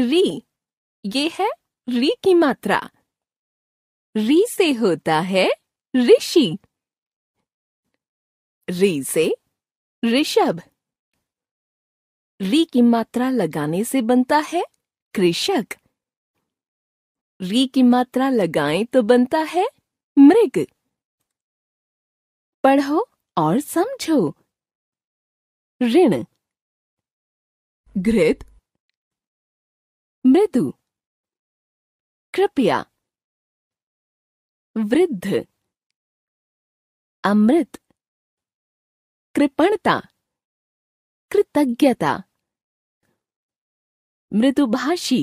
री ये है री की मात्रा री से होता है ऋषि री से ऋषभ री की मात्रा लगाने से बनता है कृषक री की मात्रा लगाएं तो बनता है मृग पढ़ो और समझो ऋण घृत मृदु कृपया वृद्ध अमृत कृपणता कृतज्ञता मृदुभाषी